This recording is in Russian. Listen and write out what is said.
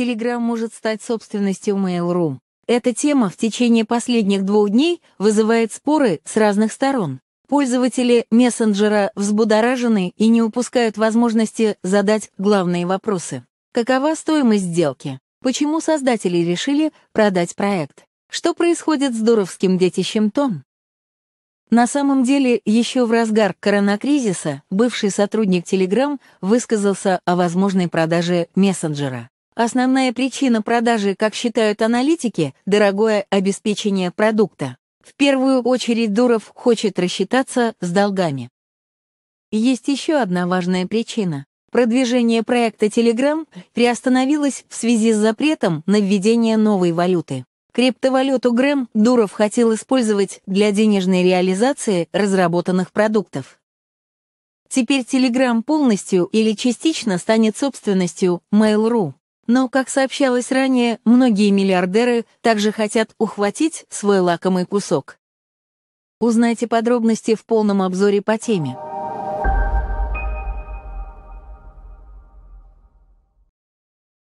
Telegram может стать собственностью Mail.ru. Эта тема в течение последних двух дней вызывает споры с разных сторон. Пользователи мессенджера взбудоражены и не упускают возможности задать главные вопросы. Какова стоимость сделки? Почему создатели решили продать проект? Что происходит с дуровским детищем Том? На самом деле, еще в разгар коронакризиса бывший сотрудник Telegram высказался о возможной продаже мессенджера. Основная причина продажи, как считают аналитики, дорогое обеспечение продукта. В первую очередь Дуров хочет рассчитаться с долгами. Есть еще одна важная причина. Продвижение проекта Telegram приостановилось в связи с запретом на введение новой валюты. Криптовалюту Грэм Дуров хотел использовать для денежной реализации разработанных продуктов. Теперь Telegram полностью или частично станет собственностью Mail.ru. Но, как сообщалось ранее, многие миллиардеры также хотят ухватить свой лакомый кусок. Узнайте подробности в полном обзоре по теме.